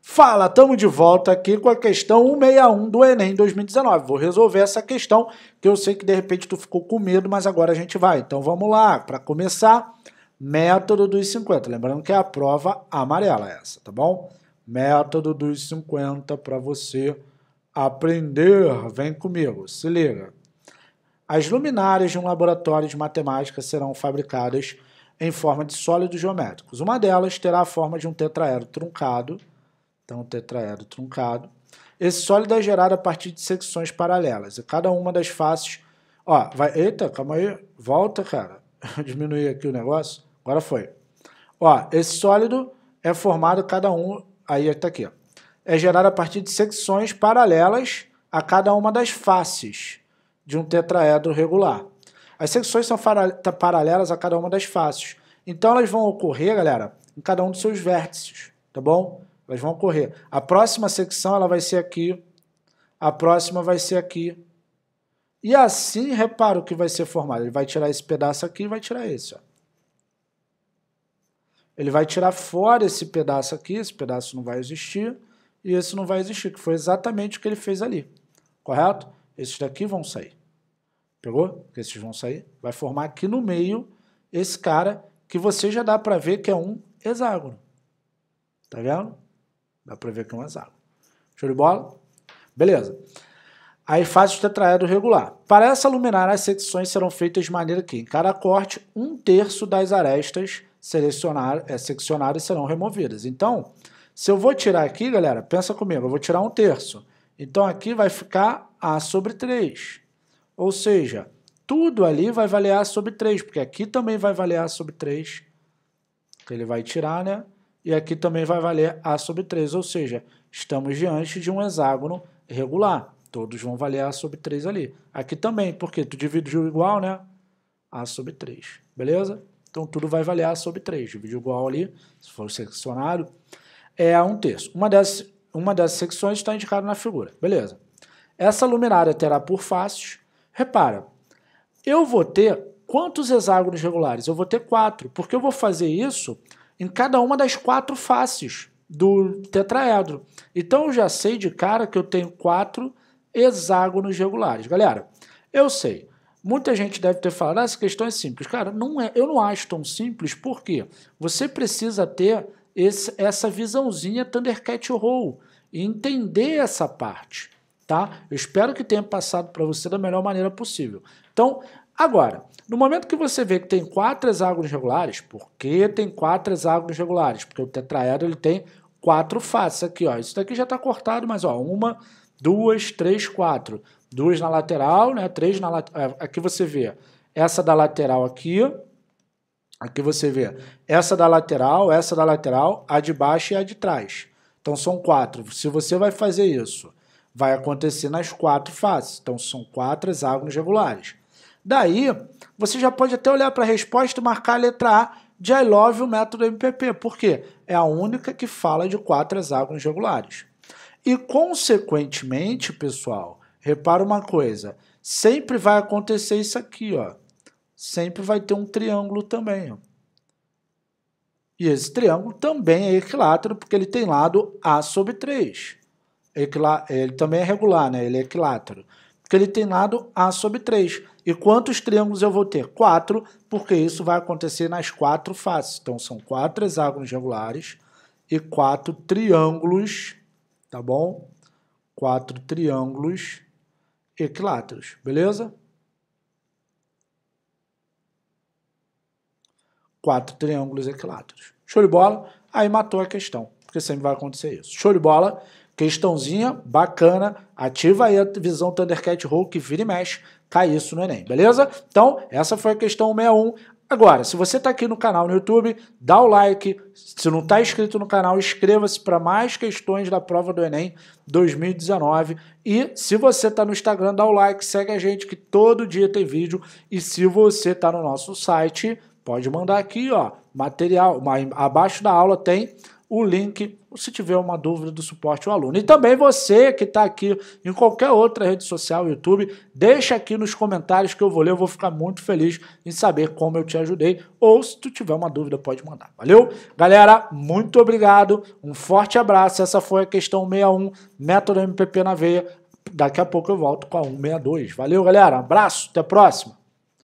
Fala, estamos de volta aqui com a questão 161 do Enem 2019. Vou resolver essa questão que eu sei que de repente tu ficou com medo, mas agora a gente vai. Então vamos lá, para começar, método dos 50. Lembrando que é a prova amarela é essa, tá bom? Método dos 50 para você aprender. Vem comigo, se liga. As luminárias de um laboratório de matemática serão fabricadas em forma de sólidos geométricos. Uma delas terá a forma de um tetraedro truncado então, tetraedro truncado. Esse sólido é gerado a partir de secções paralelas. E cada uma das faces. Ó, vai. Eita, calma aí. Volta, cara. Diminuir aqui o negócio. Agora foi. Ó, esse sólido é formado cada um. Aí está aqui. Ó. É gerado a partir de secções paralelas a cada uma das faces de um tetraedro regular. As secções são tá paralelas a cada uma das faces. Então elas vão ocorrer, galera, em cada um dos seus vértices, tá bom? Elas vão correr. A próxima secção ela vai ser aqui, a próxima vai ser aqui. E assim, repara o que vai ser formado. Ele vai tirar esse pedaço aqui e vai tirar esse. Ó. Ele vai tirar fora esse pedaço aqui, esse pedaço não vai existir, e esse não vai existir, que foi exatamente o que ele fez ali. Correto? Esses daqui vão sair. Pegou? Que esses vão sair. Vai formar aqui no meio esse cara que você já dá para ver que é um hexágono. Tá vendo? Dá para ver aqui é um águas. Show de bola? Beleza. Aí faz o tetraedro regular. Para essa luminária, as secções serão feitas de maneira que, em cada corte, um terço das arestas selecionar, é, seccionadas serão removidas. Então, se eu vou tirar aqui, galera, pensa comigo, eu vou tirar um terço. Então, aqui vai ficar A sobre 3. Ou seja, tudo ali vai valer A sobre 3, porque aqui também vai valer A sobre 3. Ele vai tirar, né? e aqui também vai valer A sobre 3, ou seja, estamos diante de um hexágono regular. Todos vão valer A sobre 3 ali. Aqui também, porque tu dividiu igual, né? A sobre 3, beleza? Então tudo vai valer A sobre 3, dividiu igual ali, se for seccionário, é A um terço. Uma dessas, uma dessas secções está indicada na figura, beleza? Essa luminária terá por faces. Repara, eu vou ter quantos hexágonos regulares? Eu vou ter quatro, porque eu vou fazer isso em cada uma das quatro faces do tetraedro. Então eu já sei de cara que eu tenho quatro hexágonos regulares. Galera, eu sei. Muita gente deve ter falado, ah, essa questão é simples. Cara, não é, eu não acho tão simples, por quê? Você precisa ter esse, essa visãozinha Thundercat Roll e entender essa parte, tá? Eu espero que tenha passado para você da melhor maneira possível. Então, Agora, no momento que você vê que tem quatro hexágonos regulares, por que tem quatro hexágonos regulares? Porque o tetraedro ele tem quatro faces aqui, ó. Isso daqui já está cortado, mas ó, uma, duas, três, quatro. Duas na lateral, né? Três na lateral. É, aqui você vê essa da lateral aqui. Aqui você vê essa da lateral, essa da lateral, a de baixo e a de trás. Então são quatro. Se você vai fazer isso, vai acontecer nas quatro faces. Então são quatro hexágonos regulares. Daí, você já pode até olhar para a resposta e marcar a letra A de I Love o método MPP. Por quê? É a única que fala de quatro hexágonos regulares. E, consequentemente, pessoal, repara uma coisa. Sempre vai acontecer isso aqui, ó. Sempre vai ter um triângulo também, ó. E esse triângulo também é equilátero, porque ele tem lado A sobre 3. Ele também é regular, né? Ele é equilátero. Porque ele tem lado A sobre 3. E quantos triângulos eu vou ter? Quatro, porque isso vai acontecer nas quatro faces. Então, são quatro hexágonos regulares e quatro triângulos, tá bom? Quatro triângulos equiláteros, beleza? Quatro triângulos equiláteros. Show de bola? Aí matou a questão, porque sempre vai acontecer isso. Show de bola? Questãozinha bacana, ativa aí a visão Thundercat Hulk, vira e mexe, cai tá isso no Enem, beleza? Então, essa foi a questão 61. Agora, se você está aqui no canal no YouTube, dá o like. Se não está inscrito no canal, inscreva-se para mais questões da prova do Enem 2019. E se você está no Instagram, dá o like, segue a gente que todo dia tem vídeo. E se você está no nosso site, pode mandar aqui, ó, material. Abaixo da aula tem o link se tiver uma dúvida do suporte ao aluno. E também você que está aqui em qualquer outra rede social, YouTube, deixa aqui nos comentários que eu vou ler, eu vou ficar muito feliz em saber como eu te ajudei, ou se tu tiver uma dúvida pode mandar, valeu? Galera, muito obrigado, um forte abraço, essa foi a questão 61, método MPP na veia, daqui a pouco eu volto com a 162. Valeu, galera, abraço, até a próxima!